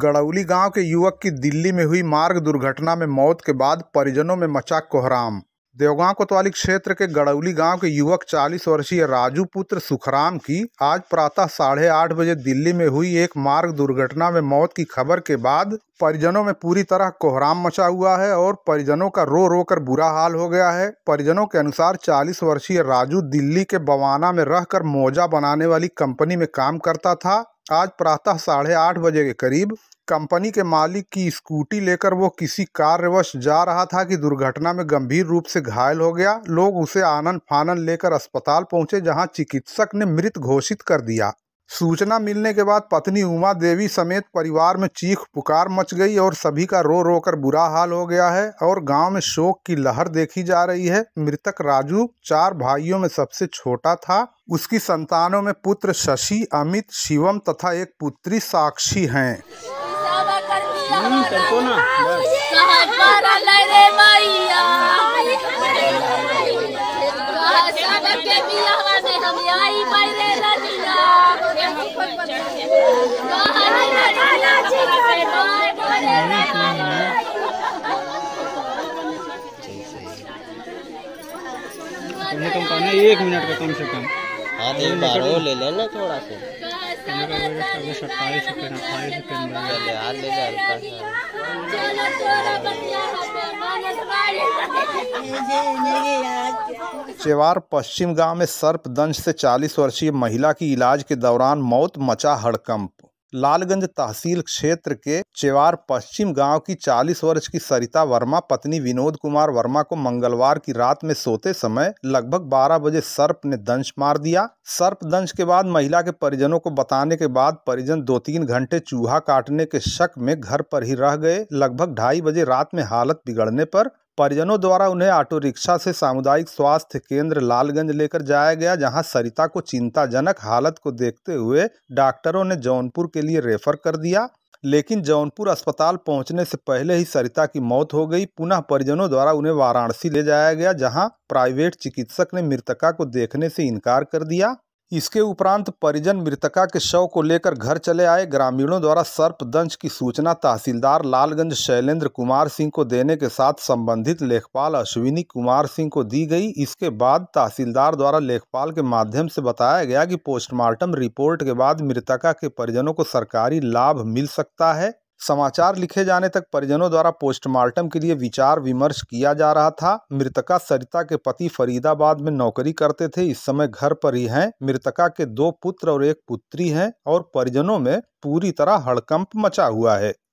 गड़ौली गांव के युवक की दिल्ली में हुई मार्ग दुर्घटना में मौत के बाद परिजनों में मचा कोहराम देवगांव कोतवाली क्षेत्र के गड़ौली गांव के युवक 40 वर्षीय राजू पुत्र सुखराम की आज प्रातः साढ़े आठ बजे दिल्ली में हुई एक मार्ग दुर्घटना में मौत की खबर के बाद परिजनों में पूरी तरह कोहराम मचा हुआ है और परिजनों का रो रो कर बुरा हाल हो गया है परिजनों के अनुसार 40 वर्षीय राजू दिल्ली के बवाना में रहकर मोजा बनाने वाली कंपनी में काम करता था आज प्रातः साढ़े आठ बजे के करीब कंपनी के मालिक की स्कूटी लेकर वो किसी कार्यवश जा रहा था कि दुर्घटना में गंभीर रूप से घायल हो गया लोग उसे आनन फानन लेकर अस्पताल पहुंचे जहां चिकित्सक ने मृत घोषित कर दिया सूचना मिलने के बाद पत्नी उमा देवी समेत परिवार में चीख पुकार मच गई और सभी का रो रो कर बुरा हाल हो गया है और गांव में शोक की लहर देखी जा रही है मृतक राजू चार भाइयों में सबसे छोटा था उसकी संतानों में पुत्र शशि अमित शिवम तथा एक पुत्री साक्षी हाँ, है हम आई तुमने कम करना है एक मिनट का कम से कम आप हाँ, तो एक बार वो ले लेना थोड़ा सा सत्ताईस रुपये अट्ठाईस रुपये यार ले ले हल्का सा चेवार पश्चिम गांव में सर्प दंश से 40 वर्षीय महिला की इलाज के दौरान मौत मचा हड़कंप लालगंज तहसील क्षेत्र के चेवार पश्चिम गांव की 40 वर्ष की सरिता वर्मा पत्नी विनोद कुमार वर्मा को मंगलवार की रात में सोते समय लगभग 12 बजे सर्प ने दंश मार दिया सर्प दंश के बाद महिला के परिजनों को बताने के बाद परिजन दो तीन घंटे चूहा काटने के शक में घर पर ही रह गए लगभग ढाई बजे रात में हालत बिगड़ने पर परिजनों द्वारा उन्हें ऑटो रिक्शा से सामुदायिक स्वास्थ्य केंद्र लालगंज लेकर जाया गया जहां सरिता को चिंताजनक हालत को देखते हुए डॉक्टरों ने जौनपुर के लिए रेफर कर दिया लेकिन जौनपुर अस्पताल पहुंचने से पहले ही सरिता की मौत हो गई पुनः परिजनों द्वारा उन्हें वाराणसी ले जाया गया जहां प्राइवेट चिकित्सक ने मृतका को देखने से इनकार कर दिया इसके उपरांत परिजन मृतका के शव को लेकर घर चले आए ग्रामीणों द्वारा सर्पदंश की सूचना तहसीलदार लालगंज शैलेंद्र कुमार सिंह को देने के साथ संबंधित लेखपाल अश्विनी कुमार सिंह को दी गई इसके बाद तहसीलदार द्वारा लेखपाल के माध्यम से बताया गया कि पोस्टमार्टम रिपोर्ट के बाद मृतका के परिजनों को सरकारी लाभ मिल सकता है समाचार लिखे जाने तक परिजनों द्वारा पोस्टमार्टम के लिए विचार विमर्श किया जा रहा था मृतका सरिता के पति फरीदाबाद में नौकरी करते थे इस समय घर पर ही हैं मृतका के दो पुत्र और एक पुत्री हैं और परिजनों में पूरी तरह हड़कंप मचा हुआ है